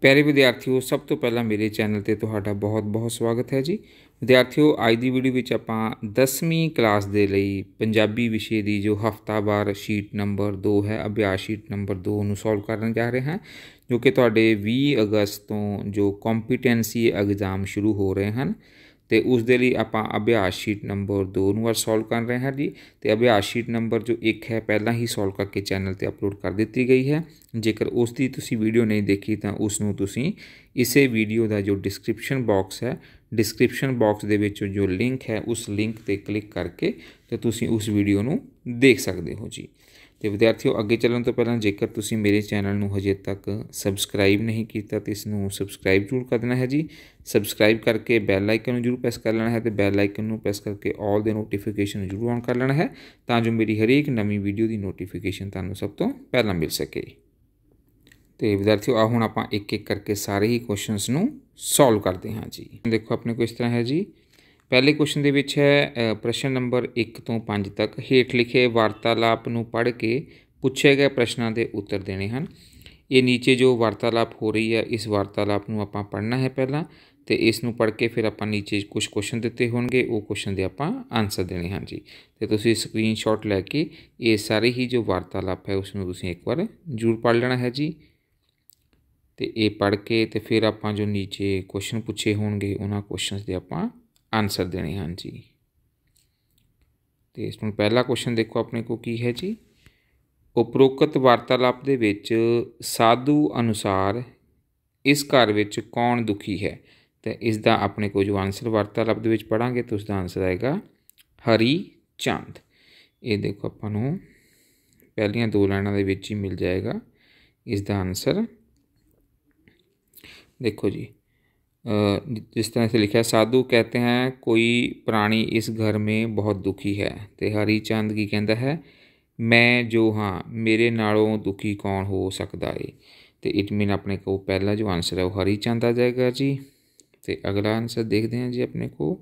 ਪਿਆਰੇ ਵਿਦਿਆਰਥੀਓ ਸਭ ਤੋਂ ਪਹਿਲਾਂ ਮੇਰੇ ਚੈਨਲ ਤੇ ਤੁਹਾਡਾ ਬਹੁਤ-ਬਹੁਤ ਸਵਾਗਤ ਹੈ ਜੀ ਵਿਦਿਆਰਥੀਓ ਅੱਜ ਦੀ ਵੀਡੀਓ ਵਿੱਚ ਆਪਾਂ 10ਵੀਂ ਕਲਾਸ ਦੇ ਲਈ ਪੰਜਾਬੀ ਵਿਸ਼ੇ ਦੀ ਜੋ ਹਫਤਾਵਾਰ ਸ਼ੀਟ ਨੰਬਰ 2 ਹੈ ਅਭਿਆਸ ਸ਼ੀਟ ਨੰਬਰ 2 ਨੂੰ ਸੋਲਵ ਕਰਨ ਜਾ ਰਹੇ ਹਾਂ ਜੋ ਕਿ ਤੁਹਾਡੇ 20 ਅਗਸਤ ਤੋਂ ਜੋ ਕੰਪੀਟੈਂਸੀ ਐਗਜ਼ਾਮ ਸ਼ੁਰੂ ਹੋ ਰਹੇ ਹਨ ਤੇ ਉਸ ਦੇ ਲਈ ਆਪਾਂ ਅਭਿਆਸ ਸ਼ੀਟ ਨੰਬਰ 2 ਨੂੰ ਆ ਸੋਲਵ ਕਰ ਰਹੇ ਹਾਂ ਜੀ ਤੇ ਅਭਿਆਸ ਸ਼ੀਟ ਨੰਬਰ ਜੋ 1 ਹੈ ਪਹਿਲਾਂ ਹੀ ਸੋਲਵ ਕਰਕੇ ਚੈਨਲ ਤੇ ਅਪਲੋਡ ਕਰ ਦਿੱਤੀ ਗਈ ਹੈ ਜੇਕਰ ਉਸ ਦੀ ਤੁਸੀਂ ਵੀਡੀਓ ਨਹੀਂ ਦੇਖੀ ਤਾਂ ਉਸ ਨੂੰ ਤੁਸੀਂ ਇਸੇ ਵੀਡੀਓ ਦਾ ਜੋ ਡਿਸਕ੍ਰਿਪਸ਼ਨ ਬਾਕਸ ਹੈ ਡਿਸਕ੍ਰਿਪਸ਼ਨ ਬਾਕਸ ਦੇ ਵਿੱਚ ਜੋ ਲਿੰਕ ਹੈ ਉਸ ਲਿੰਕ ਤੇ ਕਲਿੱਕ ਕਰਕੇ ਤੇ ਤੁਸੀਂ ਉਸ ਵੀਡੀਓ ਨੂੰ ਦੇਖ ਸਕਦੇ ਹੋ ਜੀ ਤੇ ਵਿਦਿਆਰਥੀਓ ਅੱਗੇ ਚੱਲਣ ਤੋਂ ਪਹਿਲਾਂ ਜੇਕਰ ਤੁਸੀਂ ਮੇਰੇ ਚੈਨਲ ਨੂੰ ਹਜੇ ਤੱਕ ਸਬਸਕ੍ਰਾਈਬ ਨਹੀਂ ਕੀਤਾ ਤੇ ਇਸ ਨੂੰ ਸਬਸਕ੍ਰਾਈਬ ਜ਼ਰੂਰ ਕਰ ਦੇਣਾ ਹੈ ਜੀ ਸਬਸਕ੍ਰਾਈਬ ਕਰਕੇ ਬੈਲ ਆਈਕਨ ਨੂੰ ਜ਼ਰੂਰ ਪ੍ਰੈਸ ਕਰ ਲੈਣਾ ਹੈ ਤੇ ਬੈਲ ਆਈਕਨ ਨੂੰ ਪ੍ਰੈਸ ਕਰਕੇ ਆਲ ਦੇ ਨੋਟੀਫਿਕੇਸ਼ਨ ਜ਼ਰੂਰ ਔਨ ਕਰ ਲੈਣਾ ਹੈ ਤਾਂ ਜੋ ਮੇਰੀ ਹਰੇਕ ਨਵੀਂ ਵੀਡੀਓ ਦੀ ਨੋਟੀਫਿਕੇਸ਼ਨ ਤੁਹਾਨੂੰ ਸਭ ਤੋਂ ਪਹਿਲਾਂ ਮਿਲ ਸਕੇ ਤੇ ਵਿਦਿਆਰਥੀਓ ਆ ਹੁਣ ਆਪਾਂ ਇੱਕ ਇੱਕ ਕਰਕੇ ਸਾਰੇ ਹੀ ਕੁਐਸਚਨਸ ਨੂੰ ਸੋਲਵ ਕਰਦੇ ਹਾਂ ਜੀ ਦੇਖੋ ਆਪਣੇ ਕੋਲ ਇਸ ਤਰ੍ਹਾਂ ਹੈ ਜੀ ਪਹਿਲੇ ਕੁਐਸਚਨ ਦੇ ਵਿੱਚ ਹੈ ਪ੍ਰਸ਼ਨ ਨੰਬਰ 1 ਤੋਂ 5 ਤੱਕ ਹੇਠ ਲਿਖੇ ਵਾਰਤਾਲਾਪ ਨੂੰ ਪੜ੍ਹ ਕੇ ਪੁੱਛੇ ਗਏ ਪ੍ਰਸ਼ਨਾਂ ਦੇ ਉੱਤਰ ਦੇਣੇ ਹਨ ਇਹ ਨੀਚੇ ਜੋ ਵਾਰਤਾਲਾਪ ਹੋ ਰਹੀ ਹੈ ਇਸ ਵਾਰਤਾਲਾਪ ਨੂੰ ਆਪਾਂ ਪੜ੍ਹਨਾ ਹੈ ਪਹਿਲਾਂ ਤੇ ਇਸ ਨੂੰ ਪੜ੍ਹ ਕੇ ਫਿਰ ਆਪਾਂ ਨੀਚੇ ਕੁਝ ਕੁਐਸਚਨ ਦਿੱਤੇ ਹੋਣਗੇ ਉਹ ਕੁਐਸਚਨ ਦੇ ਆਪਾਂ ਆਨਸਰ ਦੇਣੇ ਹਨ ਜੀ ਤੇ ਤੁਸੀਂ ਸਕਰੀਨਸ਼ਾਟ ਲੈ ਕੇ ਇਹ ਸਾਰੇ ਹੀ ਜੋ ਵਾਰਤਾਲਾਪ ਹੈ ਉਸ ਨੂੰ ਤੁਸੀਂ ਇੱਕ ਵਾਰ ਜੂਰ ਪੜ੍ਹ ਲੈਣਾ ਹੈ ਜੀ ਤੇ ਇਹ ਪੜ੍ਹ ਕੇ ਤੇ ਫਿਰ ਆਪਾਂ ਜੋ ਨੀਚੇ ਕੁਐਸਚਨ ਪੁੱਛੇ ਹੋਣਗੇ ਉਹਨਾਂ ਕੁਐਸਚਨਸ ਦੇ ਆਪਾਂ ਆਨਸਰ ਦੇਣੇ ਹਨ ਜੀ ਤੇ ਇਸ ਨੂੰ ਪਹਿਲਾ ਕੁਐਸਚਨ ਦੇਖੋ ਆਪਣੇ ਕੋ ਕੀ ਹੈ ਜੀ ਉਪਰੋਕਤ ਵਾਰਤਾਲਾਪ ਦੇ ਵਿੱਚ ਸਾਧੂ ਅਨੁਸਾਰ ਇਸ ਘਰ ਵਿੱਚ ਕੌਣ ਦੁਖੀ ਹੈ ਤੇ ਇਸ ਦਾ ਆਪਣੇ ਕੋ ਜੋ ਆਨਸਰ ਵਾਰਤਾਲਾਪ ਦੇ ਵਿੱਚ ਪੜਾਂਗੇ ਤਾਂ ਉਸ ਦਾ ਆਨਸਰ ਆਏਗਾ ਹਰੀ ਚੰਦ ਇਹ ਦੇਖੋ ਆਪਾਂ ਨੂੰ ਪਹਿਲੀਆਂ ਦੋ ਲਾਈਨਾਂ ਦੇ ਵਿੱਚ ਹੀ ਮਿਲ ਜਾਏਗਾ ਇਸ ਦਾ ਆਨਸਰ ਦੇਖੋ ਜੀ ਜਿਸ ਤਰ੍ਹਾਂ से ਲਿਖਿਆ ਸਾਧੂ ਕਹਤੇ कहते ਕੋਈ ਪ੍ਰਾਣੀ ਇਸ ਘਰ ਮੇ ਬਹੁਤ ਦੁਖੀ ਹੈ ਤੇ ਹਰੀ ਚੰਦ ਕੀ ਕਹਿੰਦਾ ਹੈ ਮੈਂ ਜੋ ਹਾਂ ਮੇਰੇ ਨਾਲੋਂ ਦੁਖੀ ਕੌਣ ਹੋ ਸਕਦਾ ਏ ਤੇ ਇਟ ਮੀਨ ਆਪਣੇ ਕੋ ਪਹਿਲਾ ਜੋ ਆਨਸਰ ਹੈ ਉਹ ਹਰੀ ਚੰਦ ਆ ਜਾਏਗਾ ਜੀ ਤੇ ਅਗਲਾ ਆਨਸਰ ਦੇਖਦੇ ਹਾਂ ਜੀ ਆਪਣੇ ਕੋ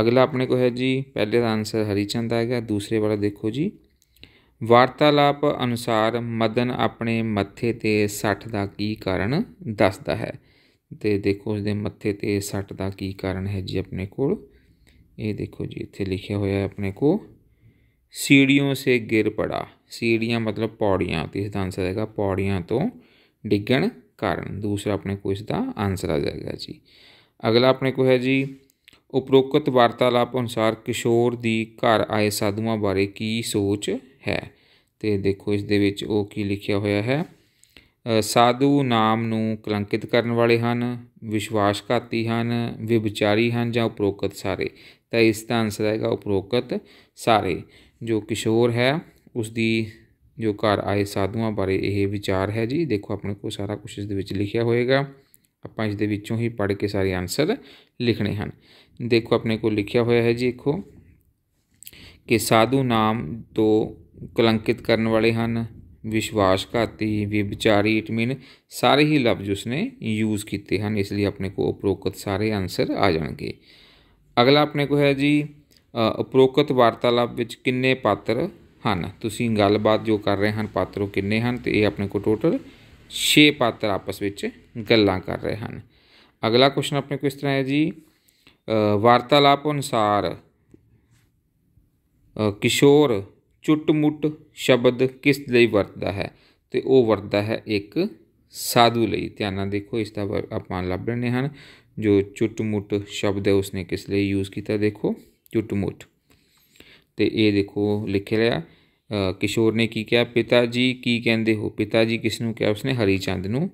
ਅਗਲਾ ਆਪਣੇ ਕੋ ਹੈ ਜੀ ਪਹਿਲੇ ਦਾ ਆਨਸਰ ਹਰੀ ਚੰਦ ਆਏਗਾ ਦੂਸਰੇ ਵਾਲਾ ਦੇਖੋ ਜੀ ਵਾਰਤਾਲਾਪ ਅਨੁਸਾਰ ਮਦਨ ਆਪਣੇ ਮੱਥੇ ਤੇ 60 ਦਾ ਕੀ ਕਾਰਨ ਦੱਸਦਾ ਹੈ ਤੇ ਦੇਖੋ ਇਸ ਦੇ ਮੱਥੇ ਤੇ ਸੱਟ ਦਾ ਕੀ ਕਾਰਨ ਹੈ ਜੀ ਆਪਣੇ ਕੋਲ ਇਹ ਦੇਖੋ ਜੀ ਇੱਥੇ ਲਿਖਿਆ ਹੋਇਆ ਹੈ ਆਪਣੇ ਕੋ ਸੀੜੀਆਂ ਸੇ ਗਿਰ ਪੜਾ ਸੀੜੀਆਂ ਮਤਲਬ ਪੌੜੀਆਂ ਤੇ ਇਸ ਦਾ ਆਨਸਰ ਹੈਗਾ ਪੌੜੀਆਂ ਤੋਂ ਡਿੱਗਣ ਕਾਰਨ ਦੂਸਰਾ ਆਪਣੇ ਕੋ ਇਸ ਦਾ ਆਨਸਰ ਆ ਜਾਏਗਾ ਜੀ ਅਗਲਾ ਆਪਣੇ ਕੋ ਹੈ ਜੀ ਉਪਰੋਕਤ ਵਾਰਤਾਲਾਪ ਅਨੁਸਾਰ ਕਿਸ਼ੋਰ ਦੀ ਘਰ ਆਏ ਸਾਧੂਆਂ ਬਾਰੇ ਕੀ ਸੋਚ ਹੈ ਤੇ ਦੇਖੋ ਇਸ ਦੇ ਵਿੱਚ ਉਹ ਕੀ ਲਿਖਿਆ ਹੋਇਆ ਹੈ ਸਾਧੂ ਨਾਮ ਨੂੰ ਕਲੰਕਿਤ ਕਰਨ ਵਾਲੇ ਹਨ ਵਿਸ਼ਵਾਸਘਾਤੀ ਹਨ ਵਿਭਚਾਰੀ ਹਨ ਜਾਂ ਉਪਰੋਕਤ ਸਾਰੇ ਤਾਂ ਇਸ ਦਾ ਆਨਸਰ ਹੈਗਾ ਉਪਰੋਕਤ ਸਾਰੇ ਜੋ ਕਿਸ਼ੋਰ ਹੈ ਉਸ ਦੀ ਜੋ ਘਰ ਆਏ ਸਾਧੂਆਂ ਬਾਰੇ ਇਹ ਵਿਚਾਰ ਹੈ ਜੀ ਦੇਖੋ ਆਪਣੇ ਕੋਲ ਸਾਰਾ ਕੁਝ ਇਸ ਦੇ ਵਿੱਚ ਲਿਖਿਆ ਹੋਏਗਾ ਆਪਾਂ ਇਸ ਦੇ ਵਿੱਚੋਂ ਹੀ ਪੜ੍ਹ ਕੇ ਸਾਰੇ ਆਨਸਰ ਲਿਖਣੇ ਹਨ ਦੇਖੋ ਆਪਣੇ ਕੋਲ ਲਿਖਿਆ ਹੋਇਆ ਹੈ ਜੀ ਦੇਖੋ ਕਿ ਸਾਧੂ ਨਾਮ ਤੋਂ ਕਲੰਕਿਤ ਕਰਨ ਵਾਲੇ ਹਨ ਵਿਸ਼ਵਾਸਘਾਤੀ ਵਿਭਚਾਰੀ ਇਟ ਮੀਨ ਸਾਰੇ ਹੀ ਲਫ਼ਜ਼ ਉਸਨੇ ਯੂਜ਼ ਕੀਤੇ ਹਨ ਇਸ ਲਈ ਆਪਣੇ ਕੋ ਉਪਰੋਕਤ ਸਾਰੇ ਆਨਸਰ ਆ ਜਾਣਗੇ ਅਗਲਾ ਆਪਣੇ ਕੋ ਹੈ ਜੀ ਉਪਰੋਕਤ ਵਾਰਤਾਲਾਪ ਵਿੱਚ ਕਿੰਨੇ ਪਾਤਰ ਹਨ ਤੁਸੀਂ ਗੱਲਬਾਤ ਜੋ ਕਰ ਰਹੇ ਹਨ ਪਾਤਰੋ ਕਿੰਨੇ ਹਨ ਤੇ ਇਹ ਆਪਣੇ ਕੋ ਟੋਟਲ 6 ਪਾਤਰ ਆਪਸ ਵਿੱਚ ਗੱਲਾਂ ਕਰ ਰਹੇ ਹਨ ਅਗਲਾ ਕੁਐਸਚਨ ਆਪਣੇ ਕੋ ਇਸ ਤਰ੍ਹਾਂ ਹੈ ਜੀ ਵਾਰਤਾਲਾਪ ਅਨੁਸਾਰ ਕਿਸ਼ੋਰ ਚੁੱਟਮੁੱਟ ਸ਼ਬਦ ਕਿਸ ਲਈ ਵਰਤਦਾ ਹੈ ਤੇ ਉਹ ਵਰਤਦਾ ਹੈ ਇੱਕ ਸਾਧੂ ਲਈ ਧਿਆਨ ਨਾਲ ਦੇਖੋ ਇਸ ਦਾ ਆਪਾਂ ਲੱਭ ਲੈਣੇ ਹਨ ਜੋ ਚੁੱਟਮੁੱਟ ਸ਼ਬਦ ਹੈ ਉਸਨੇ ਕਿਸ ਲਈ ਯੂਜ਼ ਕੀਤਾ ਦੇਖੋ ਚੁੱਟਮੁੱਟ ਤੇ ਇਹ ਦੇਖੋ ਲਿਖਿਆ ਰਿਹਾ ਕਿਸ਼ੋਰ ਨੇ ਕੀ ਕਿਹਾ ਪਿਤਾ ਜੀ ਕੀ ਕਹਿੰਦੇ ਹੋ ਪਿਤਾ ਜੀ ਕਿਸ ਨੂੰ ਕਿਹਾ ਉਸਨੇ ਹਰੀ ਚੰਦ ਨੂੰ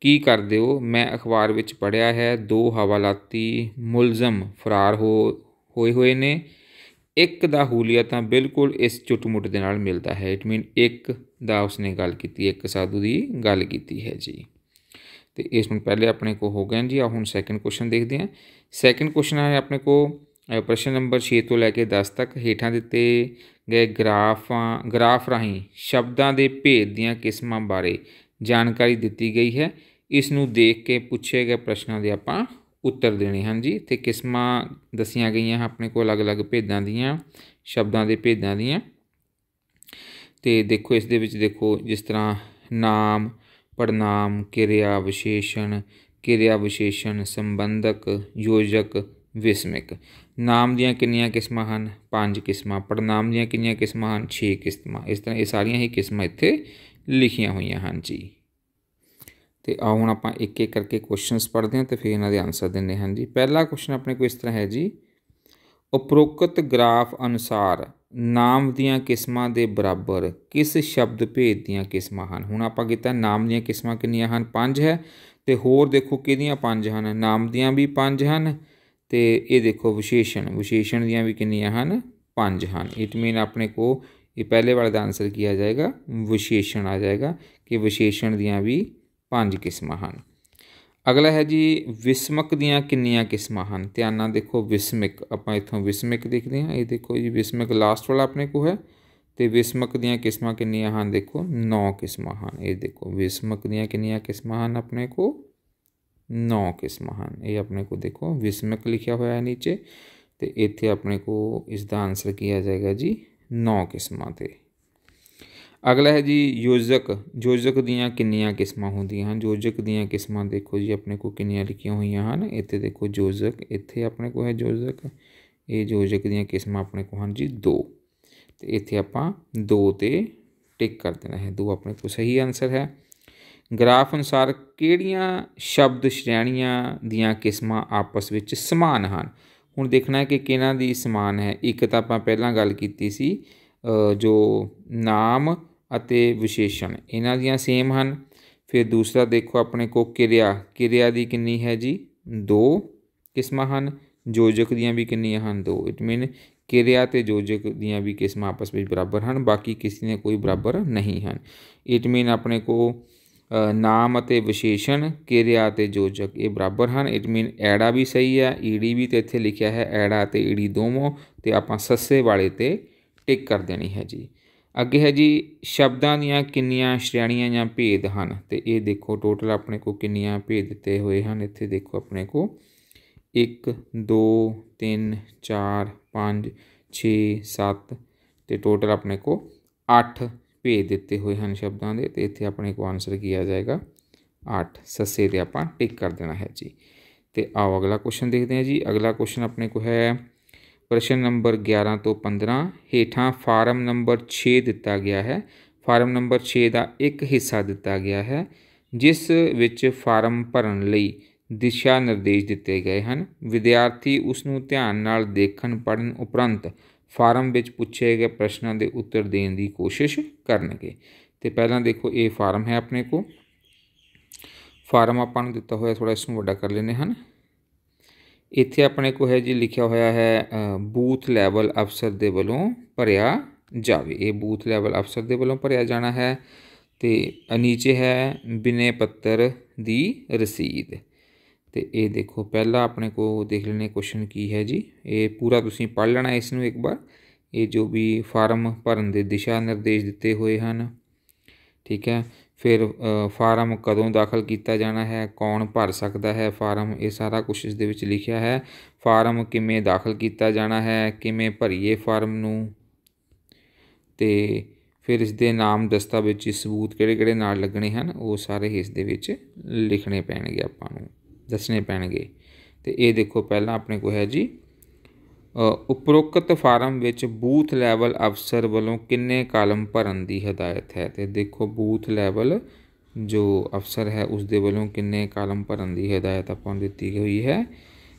ਕੀ ਕਰਦੇ ਹੋ ਮੈਂ ਅਖਬਾਰ ਵਿੱਚ ਪੜਿਆ ਹੈ ਦੋ ਹਵਾਲਾਤੀ ਮੁਲਜ਼ਮ ਫਰਾਰ ਹੋ ਹੋਏ ਹੋਏ ਨੇ ਇੱਕ ਦਾ ਹੂਲੀਆ ਤਾਂ ਬਿਲਕੁਲ ਇਸ ਚੁਟਮੁਟ ਦੇ ਨਾਲ ਮਿਲਦਾ ਹੈ ਇਟ ਮੀਨ ਇੱਕ ਦਾ ਉਸਨੇ ਗੱਲ ਕੀਤੀ ਇੱਕ ਸਾਧੂ ਦੀ ਗੱਲ ਕੀਤੀ ਹੈ ਜੀ ਤੇ ਇਸ ਨੂੰ ਪਹਿਲੇ ਆਪਣੇ ਕੋ ਹੋ ਗਏ ਜੀ ਆ ਹੁਣ ਸੈਕੰਡ ਕੁਐਸਚਨ ਦੇਖਦੇ ਆ ਸੈਕੰਡ ਕੁਐਸਚਨ ਹੈ ਆਪਣੇ ਕੋ ਪ੍ਰਸ਼ਨ ਨੰਬਰ 6 ਤੋਂ ਲੈ ਕੇ 10 ਤੱਕ ਹੇਠਾਂ ਦਿੱਤੇ ਗਏ ਗ੍ਰਾਫਾਂ ਗ੍ਰਾਫ ਰਾਹੀਂ ਸ਼ਬਦਾਂ ਦੇ ਭੇਦ ਦੀਆਂ ਕਿਸਮਾਂ ਬਾਰੇ ਜਾਣਕਾਰੀ ਦਿੱਤੀ ਗਈ ਹੈ ਇਸ ਨੂੰ ਦੇਖ ਕੇ ਪੁੱਛੇ ਗਏ ਪ੍ਰਸ਼ਨਾਂ ਦੇ ਆਪਾਂ ਉੱਤਰ ਦੇਣੇ ਹਨ ਜੀ ਤੇ ਕਿਸਮਾਂ ਦਸੀਆਂ ਗਈਆਂ ਆਪਣੇ ਕੋਲ ਅਲੱਗ-ਅਲੱਗ ਭੇਦਾਂ ਦੀਆਂ ਸ਼ਬਦਾਂ ਦੇ ਭੇਦਾਂ ਦੀਆਂ ਤੇ ਦੇਖੋ ਇਸ ਦੇ ਵਿੱਚ ਦੇਖੋ ਜਿਸ ਤਰ੍ਹਾਂ ਨਾਮ ਪੜਨਾਮ ਕਿਰਿਆ ਵਿਸ਼ੇਸ਼ਣ ਕਿਰਿਆ ਵਿਸ਼ੇਸ਼ਣ ਸੰਬੰਧਕ ਯੋਜਕ ਵਿਸਮਿਕ ਨਾਮ ਦੀਆਂ ਕਿੰਨੀਆਂ ਕਿਸਮਾਂ ਹਨ ਪੰਜ ਕਿਸਮਾਂ ਪੜਨਾਮ ਦੀਆਂ ਕਿੰਨੀਆਂ ਕਿਸਮਾਂ ਹਨ 6 ਕਿਸਮਾਂ ਇਸ ਤਰ੍ਹਾਂ ਇਹ ਸਾਰੀਆਂ ਹੀ ਕਿਸਮਾਂ ਇੱਥੇ ਲਿਖੀਆਂ ਹੋਈਆਂ ਹਨ ਜੀ ਤੇ ਆਓ ਹੁਣ ਆਪਾਂ ਇੱਕ ਇੱਕ ਕਰਕੇ ਕੁਐਸਚਨਸ ਪੜ੍ਹਦੇ ਹਾਂ ਤੇ ਫਿਰ ਇਹਨਾਂ ਦੇ ਆਨਸਰ ਦਿੰਨੇ ਹਾਂ ਜੀ ਪਹਿਲਾ ਕੁਐਸਚਨ ਆਪਣੇ ਕੋਲ ਇਸ ਤਰ੍ਹਾਂ ਹੈ ਜੀ ਉਪਰੋਕਤ ਗ੍ਰਾਫ ਅਨੁਸਾਰ ਨਾਮ ਦੀਆਂ ਕਿਸਮਾਂ ਦੇ ਬਰਾਬਰ ਕਿਸ ਸ਼ਬਦ ਭੇਦ ਦੀਆਂ ਕਿਸਮਾਂ ਹਨ ਹੁਣ ਆਪਾਂ ਕੀਤਾ ਨਾਮ ਦੀਆਂ ਕਿਸਮਾਂ ਕਿੰਨੀਆਂ ਹਨ ਪੰਜ ਹੈ ਤੇ ਹੋਰ ਦੇਖੋ ਕਿਹਦੀਆਂ ਪੰਜ ਹਨ ਨਾਮ ਦੀਆਂ ਵੀ ਪੰਜ ਹਨ ਤੇ ਇਹ ਦੇਖੋ ਵਿਸ਼ੇਸ਼ਣ ਵਿਸ਼ੇਸ਼ਣ ਦੀਆਂ ਵੀ ਕਿੰਨੀਆਂ ਹਨ ਪੰਜ ਹਨ ਇਟ ਮੀਨ ਆਪਣੇ ਕੋ ਇਹ ਪਹਿਲੇ ਵਾਲੇ ਦਾ ਆਨਸਰ ਆ ਜਾਏਗਾ ਵਿਸ਼ੇਸ਼ਣ ਆ ਜਾਏਗਾ ਕਿ ਵਿਸ਼ੇਸ਼ਣ ਦੀਆਂ ਵੀ पाँच किस्म अगला है जी विस्मक दिया किस्म ध्यान देखो विस्मिक आप इतों विस्मिक देखते हैं ये देखो जी विस्मिक लास्ट वाला अपने को है तो विस्मक दिया किस्म कि देखो नौ किस्म हैं ये देखो विस्मक दिया किस्म अपने को नौ किस्म ये अपने को देखो विस्मक लिखा हुआ नीचे तो इतने अपने को इसका आंसर किया जाएगा जी नौ किस्म ਅਗਲਾ ਹੈ ਜੀ ਯੋਜਕ ਯੋਜਕ ਦੀਆਂ ਕਿੰਨੀਆਂ ਕਿਸਮਾਂ ਹੁੰਦੀਆਂ ਹਨ ਯੋਜਕ ਦੀਆਂ ਕਿਸਮਾਂ ਦੇਖੋ ਜੀ ਆਪਣੇ ਕੋਲ ਕਿੰਨੀਆਂ ਲਿਖੀਆਂ ਹੋਈਆਂ ਹਨ ਇੱਥੇ ਦੇਖੋ ਯੋਜਕ ਇੱਥੇ ਆਪਣੇ ਕੋਲ ਹੈ ਯੋਜਕ ਇਹ ਯੋਜਕ ਦੀਆਂ ਕਿਸਮਾਂ ਆਪਣੇ ਕੋਲ ਹਨ ਜੀ ਦੋ ਤੇ ਇੱਥੇ ਆਪਾਂ ਦੋ ਤੇ ਟਿਕ ਕਰ ਦੇਣਾ ਹੈ ਦੋ ਆਪਣੇ ਕੋਲ ਸਹੀ ਆਨਸਰ ਹੈ ਗ੍ਰਾਫ ਅਨੁਸਾਰ ਕਿਹੜੀਆਂ ਸ਼ਬਦ ਸ਼੍ਰੇਣੀਆਂ ਦੀਆਂ ਕਿਸਮਾਂ ਆਪਸ ਵਿੱਚ ਸਮਾਨ ਹਨ ਹੁਣ ਦੇਖਣਾ ਹੈ ਕਿ ਕਿਹਨਾਂ ਦੀ ਸਮਾਨ ਹੈ ਇੱਕ ਤਾਂ ਆਪਾਂ ਪਹਿਲਾਂ ਗੱਲ ਕੀਤੀ ਸੀ ਜੋ ਨਾਮ विशेषण इन देम हैं फिर दूसरा देखो अपने को किरिया किरिया की कि है जी दो किस्म योजक दी कि दो इट मीन किरिया तो योजक दिया भी किस्म आपस में बराबर हैं बाकी किसी ने कोई बराबर नहीं हैं इट मीन अपने को नाम विशेषण किरिया योजक ये बराबर हैं इट मीन ऐड़ा भी सही है ईड़ी भी तो इतने लिखा है ऐड़ा ईड़ी दोवों तो आप ससे वाले तो टिक कर देनी है जी ਅੱਗੇ ਹੈ ਜੀ ਸ਼ਬਦਾਂ ਦੀਆਂ ਕਿੰਨੀਆਂ ਸ਼੍ਰੇਣੀਆਂ ਜਾਂ ਭੇਦ ਹਨ ਤੇ ਇਹ ਦੇਖੋ ਟੋਟਲ ਆਪਣੇ ਕੋ ਕਿੰਨੀਆਂ ਭੇਦ ਦਿੱਤੇ ਹੋਏ ਹਨ ਇੱਥੇ ਦੇਖੋ ਆਪਣੇ ਕੋ 1 2 3 4 5 6 7 ਤੇ ਟੋਟਲ ਆਪਣੇ ਕੋ 8 ਭੇਦ ਦਿੱਤੇ ਹੋਏ ਹਨ ਸ਼ਬਦਾਂ ਦੇ ਤੇ ਇੱਥੇ ਆਪਣੇ ਕੋ ਆਨਸਰ ਕੀ ਆ ਜਾਏਗਾ 8 ਸੱਸੇ ਤੇ ਆਪਾਂ ਟਿਕ ਕਰ ਦੇਣਾ ਹੈ ਜੀ ਤੇ ਆਓ ਅਗਲਾ ਕੁਐਸਚਨ ਦੇਖਦੇ ਹਾਂ ਜੀ ਅਗਲਾ ਕੁਐਸਚਨ ਆਪਣੇ ਕੋ ਹੈ ਪ੍ਰਸ਼ਨ ਨੰਬਰ 11 ਤੋਂ 15 ਹੇਠਾਂ ਫਾਰਮ ਨੰਬਰ 6 ਦਿੱਤਾ ਗਿਆ ਹੈ ਫਾਰਮ ਨੰਬਰ 6 ਦਾ ਇੱਕ ਹਿੱਸਾ ਦਿੱਤਾ ਗਿਆ ਹੈ ਜਿਸ ਵਿੱਚ ਫਾਰਮ ਭਰਨ ਲਈ ਦਿਸ਼ਾ ਨਿਰਦੇਸ਼ ਦਿੱਤੇ ਗਏ ਹਨ ਵਿਦਿਆਰਥੀ ਉਸ ਨੂੰ ਧਿਆਨ ਨਾਲ ਦੇਖਣ ਪੜਨ ਉਪਰੰਤ ਫਾਰਮ ਵਿੱਚ ਪੁੱਛੇ ਗਏ ਪ੍ਰਸ਼ਨਾਂ ਦੇ ਉੱਤਰ ਦੇਣ ਦੀ ਕੋਸ਼ਿਸ਼ ਕਰਨਗੇ ਤੇ ਪਹਿਲਾਂ ਦੇਖੋ ਇਹ ਫਾਰਮ ਹੈ ਆਪਣੇ ਕੋ ਫਾਰਮ ਆਪਾਂ ਨੂੰ ਦਿੱਤਾ ਹੋਇਆ ਥੋੜਾ ਇਸ ਨੂੰ ਵੱਡਾ ਕਰ ਲੈਨੇ ਹਨ ਇੱਥੇ ਆਪਣੇ ਕੋ ਹੈ ਜੀ ਲਿਖਿਆ ਹੋਇਆ ਹੈ ਬੂਥ ਲੈਵਲ ਅਫਸਰ ਦੇ ਵੱਲੋਂ ਭਰਿਆ ਜਾਵੇ ਇਹ ਬੂਥ ਲੈਵਲ ਅਫਸਰ ਦੇ ਵੱਲੋਂ ਭਰਿਆ ਜਾਣਾ ਹੈ ਤੇ ਨੀਚੇ ਹੈ ਬਿਨੇ ਪੱਤਰ ਦੀ ਰਸੀਦ ਤੇ ਇਹ ਦੇਖੋ ਪਹਿਲਾ ਆਪਣੇ ਕੋ ਦੇਖ ਲੈਣੇ ਕੁਐਸਚਨ ਕੀ ਹੈ ਜੀ ਇਹ ਪੂਰਾ ਤੁਸੀਂ ਪੜ ਲੈਣਾ ਇਸ ਨੂੰ ਇੱਕ ਵਾਰ ਇਹ ਜੋ ਵੀ ਫਾਰਮ ਭਰਨ ਦੇ ਦਿਸ਼ਾ ਨਿਰਦੇਸ਼ ਦਿੱਤੇ ਹੋਏ ਹਨ ਠੀਕ ਹੈ ਫਿਰ ਫਾਰਮ ਕਦੋਂ ਦਾਖਲ ਕੀਤਾ ਜਾਣਾ ਹੈ ਕੌਣ ਭਰ ਸਕਦਾ ਹੈ ਫਾਰਮ ਇਹ ਸਾਰਾ ਕੁਝ ਇਸ ਦੇ ਵਿੱਚ ਲਿਖਿਆ ਹੈ ਫਾਰਮ ਕਿਵੇਂ ਦਾਖਲ ਕੀਤਾ ਜਾਣਾ ਹੈ ਕਿਵੇਂ ਭਰੀਏ ਫਾਰਮ ਨੂੰ ਤੇ ਫਿਰ ਇਸ ਦੇ ਨਾਮ ਦਸਤਾਵੇਜ਼ੀ ਸਬੂਤ ਕਿਹੜੇ-ਕਿਹੜੇ ਨਾਲ ਲੱਗਣੇ ਹਨ ਉਹ ਸਾਰੇ ਇਸ ਦੇ ਵਿੱਚ ਲਿਖਣੇ ਪੈਣਗੇ ਆਪਾਂ ਨੂੰ ਦੱਸਣੇ ਪੈਣਗੇ ਤੇ ਇਹ ਦੇਖੋ ਪਹਿਲਾਂ ਆਪਣੇ ਕੋਲ ਹੈ ਜੀ ਉਪਰੋਕਤ ਫਾਰਮ ਵਿੱਚ ਬੂਥ ਲੈਵਲ ਅਫਸਰ ਵੱਲੋਂ ਕਿੰਨੇ ਕਾਲਮ ਭਰਨ ਦੀ ਹਦਾਇਤ ਹੈ ਤੇ ਦੇਖੋ ਬੂਥ ਲੈਵਲ ਜੋ ਅਫਸਰ ਹੈ ਉਸ ਦੇ ਵੱਲੋਂ ਕਿੰਨੇ ਕਾਲਮ ਭਰਨ ਦੀ ਹਦਾਇਤ ਆਪਾਂ ਦਿੱਤੀ ਹੋਈ ਹੈ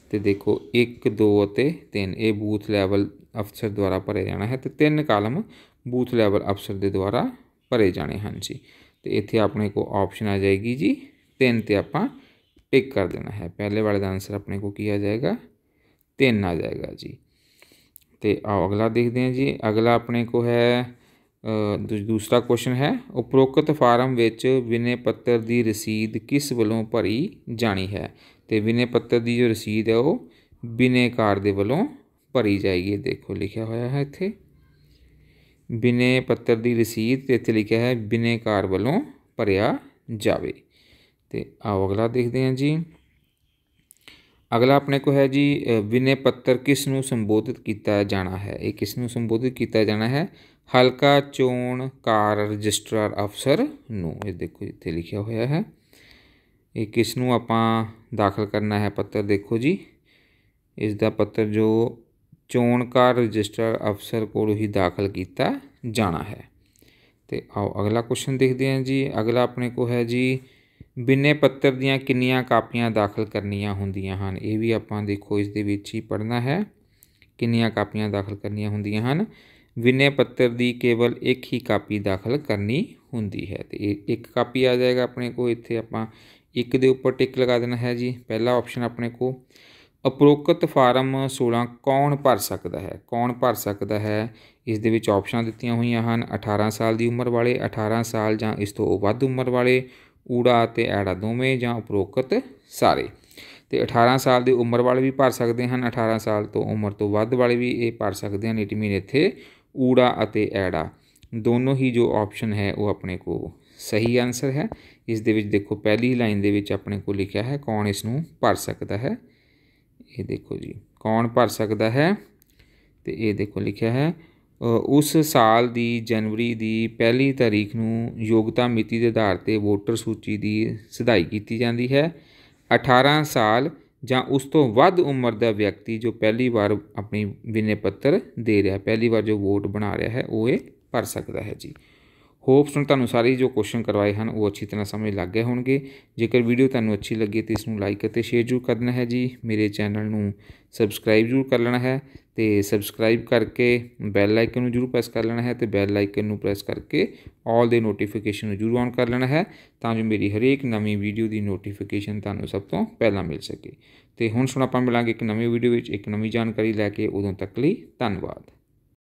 ਤੇ ਦੇਖੋ 1 2 ਅਤੇ 3 ਇਹ ਬੂਥ ਲੈਵਲ ਅਫਸਰ ਦੁਆਰਾ ਭਰੇ ਜਾਣਾ ਹੈ ਤੇ 3 ਕਾਲਮ ਬੂਥ ਲੈਵਲ ਅਫਸਰ ਦੇ ਦੁਆਰਾ ਭਰੇ ਜਾਣੇ ਹਨ ਜੀ ਤੇ ਇੱਥੇ ਆਪਣੇ ਕੋ ਆਪਸ਼ਨ ਆ ਜਾਏਗੀ ਜੀ 3 ਤੇ ਆਪਾਂ ਟਿਕ ਕਰ ਦੇਣਾ ਹੈ ਪਹਿਲੇ ਵਾਲੇ ਦਾ ਆਨਸਰ ਆਪਣੇ ਕੋ ਕੀ ਆ ਜਾਏਗਾ 3 ਆ ਜਾਏਗਾ ਜੀ ਤੇ ਆਓ ਅਗਲਾ ਦੇਖਦੇ ਹਾਂ ਜੀ ਅਗਲਾ ਆਪਣੇ ਕੋ ਹੈ ਦੂਸਰਾ ਕੁਐਸਚਨ ਹੈ ਉਪਰੋਕਤ ਫਾਰਮ ਵਿੱਚ ਵਿਨੇ ਪੱਤਰ ਦੀ ਰਸੀਦ ਕਿਸ ਵੱਲੋਂ ਭਰੀ ਜਾਣੀ ਹੈ ਤੇ ਵਿਨੇ ਪੱਤਰ ਦੀ ਜੋ ਰਸੀਦ ਹੈ ਉਹ ਬਿਨੇਕਾਰ ਦੇ ਵੱਲੋਂ ਭਰੀ ਜਾਏਗੀ ਦੇਖੋ ਲਿਖਿਆ ਹੋਇਆ ਹੈ ਇੱਥੇ ਬਿਨੇ ਪੱਤਰ ਦੀ ਰਸੀਦ ਤੇ ਇੱਥੇ ਲਿਖਿਆ ਹੈ ਬਿਨੇਕਾਰ ਵੱਲੋਂ ਭਰਿਆ ਜਾਵੇ ਤੇ ਆਓ ਅਗਲਾ ਦੇਖਦੇ ਹਾਂ ਜੀ अगला अपने को है जी विनय पत्र किसन संबोधित किया जाना है ये किसन संबोधित किया जाना है हल्का चोन कार रजिस्ट्रार अफसर देखो इतने लिखा हुआ है ये किसन आप दाखिल करना है पत्र देखो जी इसका पत्र जो चोन कार रजिस्ट्रार अफसर को ही दाखिल किया जाना है तो आओ अगला क्वेश्चन देखते हैं जी अगला अपने को है जी ਬਿਨੇ ਪੱਤਰ ਦੀਆਂ ਕਿੰਨੀਆਂ ਕਾਪੀਆਂ ਦਾਖਲ ਕਰਨੀਆਂ ਹੁੰਦੀਆਂ ਹਨ ਇਹ ਵੀ ਆਪਾਂ ਦੇਖੋ ਇਸ ਦੇ ਵਿੱਚ ਹੀ ਪੜਨਾ ਹੈ ਕਿੰਨੀਆਂ ਕਾਪੀਆਂ ਦਾਖਲ ਕਰਨੀਆਂ ਹੁੰਦੀਆਂ ਹਨ ਵਿਨੇ ਪੱਤਰ ਦੀ ਕੇਵਲ ਇੱਕ ਹੀ ਕਾਪੀ ਦਾਖਲ ਕਰਨੀ ਹੁੰਦੀ ਹੈ ਤੇ ਇੱਕ ਕਾਪੀ ਆ ਜਾਏਗਾ ਆਪਣੇ ਕੋ ਇੱਥੇ ਆਪਾਂ ਇੱਕ ਦੇ ਉੱਪਰ ਟਿਕ ਲਗਾ ਦੇਣਾ ਹੈ ਜੀ ਪਹਿਲਾ ਆਪਸ਼ਨ ਆਪਣੇ ਕੋ ਅਪਰੋਕਤ ਫਾਰਮ 16 ਕੌਣ ਭਰ ਸਕਦਾ ਹੈ ਕੌਣ ਭਰ ਸਕਦਾ ਹੈ ਇਸ ਦੇ ਵਿੱਚ ਆਪਸ਼ਨਾਂ ਦਿੱਤੀਆਂ ਹੋਈਆਂ ਹਨ 18 ਸਾਲ ਦੀ ਉਮਰ ਵਾਲੇ 18 ਸਾਲ ਜਾਂ ਇਸ ਤੋਂ ਵੱਧ ਉਮਰ ਵਾਲੇ ਊੜਾ ਅਤੇ ਐੜਾ ਦੋਵੇਂ ਜਾਂ ਉਪਰੋਕਤ ਸਾਰੇ ਤੇ 18 ਸਾਲ ਦੀ ਉਮਰ ਵਾਲੇ ਵੀ ਭਰ ਸਕਦੇ ਹਨ 18 ਸਾਲ ਤੋਂ ਉਮਰ ਤੋਂ ਵੱਧ ਵਾਲੇ ਵੀ ਇਹ ਭਰ ਸਕਦੇ ਹਨ ਇਟਮੀਨ ਇੱਥੇ ਊੜਾ ਅਤੇ ਐੜਾ ਦੋਨੋਂ ਹੀ ਜੋ ਆਪਸ਼ਨ ਹੈ ਉਹ ਆਪਣੇ ਕੋ ਸਹੀ ਆਨਸਰ ਹੈ ਇਸ ਦੇ ਵਿੱਚ ਦੇਖੋ ਪਹਿਲੀ ਲਾਈਨ ਦੇ ਵਿੱਚ ਆਪਣੇ ਕੋ ਲਿਖਿਆ ਹੈ ਕੌਣ ਇਸ ਨੂੰ ਭਰ ਸਕਦਾ ਹੈ ਇਹ ਦੇਖੋ ਜੀ ਕੌਣ ਭਰ ਸਕਦਾ ਹੈ ਤੇ ਇਹ ਦੇਖੋ ਲਿਖਿਆ ਹੈ ਉਸ ਸਾਲ ਦੀ ਜਨਵਰੀ ਦੀ ਪਹਿਲੀ ਤਾਰੀਖ ਨੂੰ ਯੋਗਤਾ ਮਿਤੀ ਦੇ ਆਧਾਰ ਤੇ ਵੋਟਰ ਸੂਚੀ ਦੀ ਸਿਧਾਈ ਕੀਤੀ ਜਾਂਦੀ ਹੈ 18 ਸਾਲ ਜਾਂ ਉਸ ਤੋਂ ਵੱਧ ਉਮਰ ਦਾ ਵਿਅਕਤੀ ਜੋ ਪਹਿਲੀ ਵਾਰ ਆਪਣੀ ਵਿਨੇ ਪੱਤਰ ਦੇ ਰਿਹਾ ਪਹਿਲੀ ਵਾਰ ਜੋ ਵੋਟ ਬਣਾ ਰਿਹਾ ਹੈ ਉਹ ਇਹ ਭਰ ਸਕਦਾ ਹੈ ਜੀ ਹੋਪਸ ਨੂੰ ਤੁਹਾਨੂੰ ਸਾਰੇ ਜੋ ਕੁਐਸਚਨ ਕਰਵਾਏ ਹਨ ਉਹ ਅੱਛੀ ਤਰ੍ਹਾਂ ਸਮਝ ਲੱਗ ਗਏ ਹੋਣਗੇ ਜੇਕਰ ਵੀਡੀਓ ਤੁਹਾਨੂੰ ਅੱਛੀ ਲੱਗੀ ਤੇ ਇਸ ਨੂੰ ਲਾਈਕ ਅਤੇ ਸ਼ੇਅਰ ਜ਼ਰੂਰ ਕਰ ਦੇਣਾ ਹੈ ਜੀ ਮੇਰੇ ਚੈਨਲ ਨੂੰ ਸਬਸਕ੍ਰਾਈਬ ਜ਼ਰੂਰ ਕਰ ਲੈਣਾ ਹੈ ਤੇ ਸਬਸਕ੍ਰਾਈਬ ਕਰਕੇ ਬੈਲ ਆਈਕਨ ਨੂੰ ਜ਼ਰੂਰ ਪ੍ਰੈਸ ਕਰ ਲੈਣਾ ਹੈ ਤੇ ਬੈਲ ਆਈਕਨ ਨੂੰ ਪ੍ਰੈਸ ਕਰਕੇ ਆਲ ਦੇ ਨੋਟੀਫਿਕੇਸ਼ਨ ਨੂੰ ਜ਼ਰੂਰ ਔਨ ਕਰ ਲੈਣਾ ਹੈ ਤਾਂ ਜੋ ਮੇਰੀ ਹਰੇਕ ਨਵੀਂ ਵੀਡੀਓ ਦੀ ਨੋਟੀਫਿਕੇਸ਼ਨ ਤੁਹਾਨੂੰ ਸਭ ਤੋਂ ਪਹਿਲਾਂ ਮਿਲ ਸਕੇ ਤੇ ਹੁਣ ਸੁਣ ਆਪਾਂ ਮਿਲਾਂਗੇ ਇੱਕ ਨਵੀਂ ਵੀਡੀਓ ਵਿੱਚ ਇੱਕ ਨਵੀਂ ਜਾਣਕਾਰੀ ਲੈ ਕੇ ਉਦੋਂ ਤੱਕ ਲਈ ਧੰਨਵਾਦ